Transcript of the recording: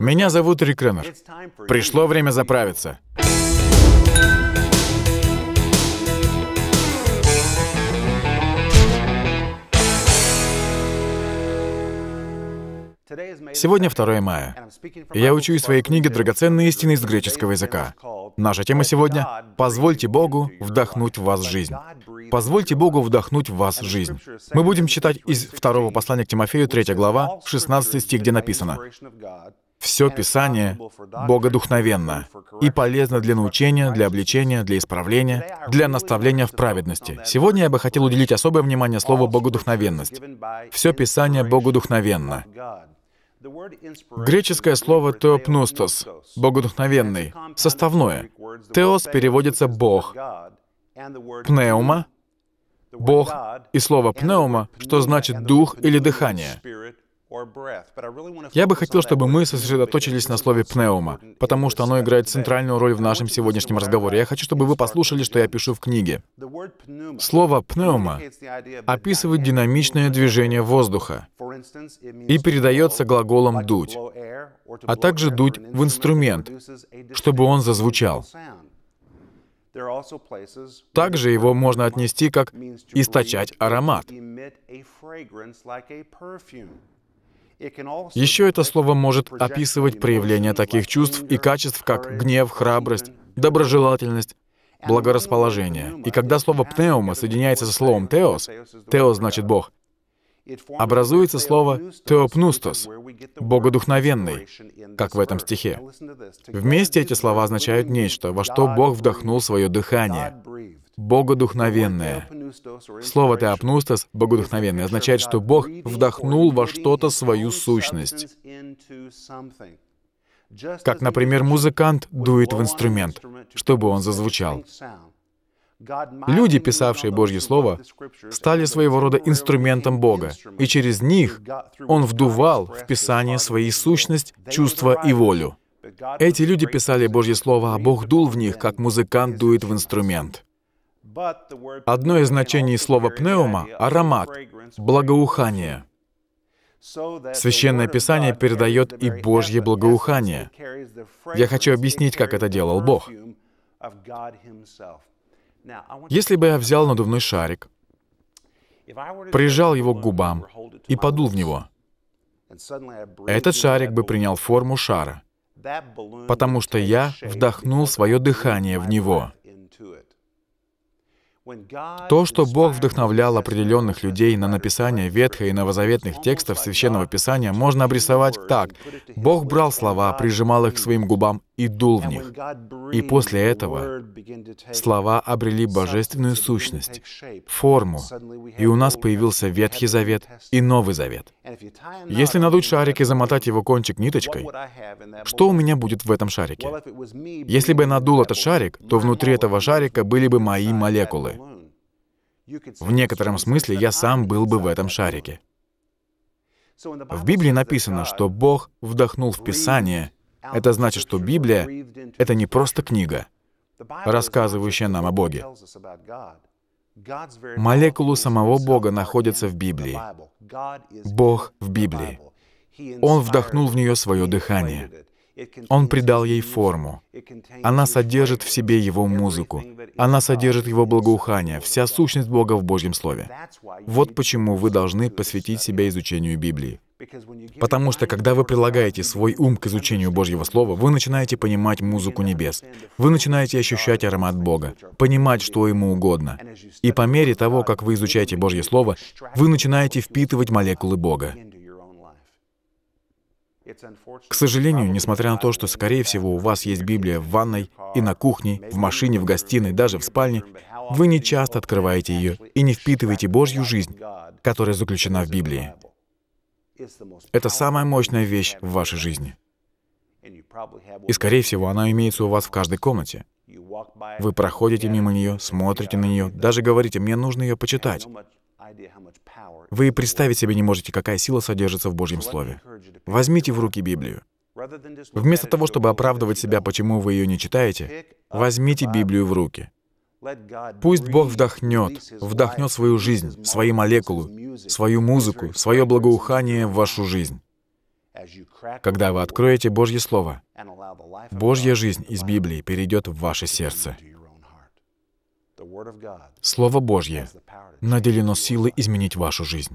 Меня зовут Рик Реннер. Пришло время заправиться. Сегодня 2 мая. я учу из своей книги «Драгоценные истины из греческого языка». Наша тема сегодня — «Позвольте Богу вдохнуть в вас жизнь». «Позвольте Богу вдохнуть в вас жизнь». Мы будем читать из второго послания к Тимофею, 3 глава, 16 стих, где написано «Все Писание богодухновенно и полезно для научения, для обличения, для исправления, для наставления в праведности». Сегодня я бы хотел уделить особое внимание слову «богодухновенность». «Все Писание богодухновенно». Греческое слово «теопностос» — «богодухновенный», составное. «Теос» переводится «бог», «пнеума» — «бог» и слово «пнеума», что значит «дух» или «дыхание». Я бы хотел, чтобы мы сосредоточились на слове «пнеума», потому что оно играет центральную роль в нашем сегодняшнем разговоре. Я хочу, чтобы вы послушали, что я пишу в книге. Слово «пнеума» описывает динамичное движение воздуха и передается глаголом «дуть», а также «дуть» в инструмент, чтобы он зазвучал. Также его можно отнести как «источать аромат». Еще это слово может описывать проявление таких чувств и качеств, как гнев, храбрость, доброжелательность, благорасположение. И когда слово «пнеума» соединяется со словом «теос», «теос» значит «бог», образуется слово «теопнустос» — «богодухновенный», как в этом стихе. Вместе эти слова означают нечто, во что Бог вдохнул свое дыхание богодухновенное. Слово теопнустос богодухновенное означает, что Бог вдохнул во что-то свою сущность. Как, например, музыкант дует в инструмент, чтобы он зазвучал. Люди, писавшие Божье Слово, стали своего рода инструментом Бога, и через них Он вдувал в Писание свои сущность, чувства и волю. Эти люди писали Божье Слово, а Бог дул в них, как музыкант дует в инструмент. Одно из значений слова «пнеума» — аромат, благоухание. Священное Писание передает и Божье благоухание. Я хочу объяснить, как это делал Бог. Если бы я взял надувной шарик, прижал его к губам и подул в него, этот шарик бы принял форму шара, потому что я вдохнул свое дыхание в него. То, что Бог вдохновлял определенных людей на uh, написание ветхой и новозаветных текстов Священного uh, Писания, можно обрисовать так. Бог брал слова, прижимал их к своим губам и дул в них. И после этого слова обрели божественную сущность, форму, и у нас появился Ветхий Завет и Новый Завет. Если надуть шарик и замотать его кончик ниточкой, что у меня будет в этом шарике? Если бы я надул этот шарик, то внутри этого шарика были бы мои молекулы. В некотором смысле я сам был бы в этом шарике. В Библии написано, что Бог вдохнул в Писание это значит, что Библия — это не просто книга, рассказывающая нам о Боге. Молекулу самого Бога находится в Библии. Бог в Библии. Он вдохнул в нее свое дыхание. Он придал ей форму. Она содержит в себе его музыку. Она содержит его благоухание, вся сущность Бога в Божьем Слове. Вот почему вы должны посвятить себя изучению Библии. Потому что, когда вы прилагаете свой ум к изучению Божьего Слова, вы начинаете понимать музыку небес. Вы начинаете ощущать аромат Бога, понимать, что Ему угодно. И по мере того, как вы изучаете Божье Слово, вы начинаете впитывать молекулы Бога. К сожалению, несмотря на то, что, скорее всего, у вас есть Библия в ванной и на кухне, в машине, в гостиной, даже в спальне, вы не часто открываете ее и не впитываете Божью жизнь, которая заключена в Библии. Это самая мощная вещь в вашей жизни. И, скорее всего, она имеется у вас в каждой комнате. Вы проходите мимо нее, смотрите на нее, даже говорите, мне нужно ее почитать. Вы и представить себе не можете, какая сила содержится в Божьем Слове. Возьмите в руки Библию. Вместо того, чтобы оправдывать себя, почему вы ее не читаете, возьмите Библию в руки. Пусть Бог вдохнет, вдохнет свою жизнь, свои молекулы, свою музыку, свое благоухание в вашу жизнь. Когда вы откроете Божье Слово, Божья жизнь из Библии перейдет в ваше сердце. Слово Божье наделено силой изменить вашу жизнь.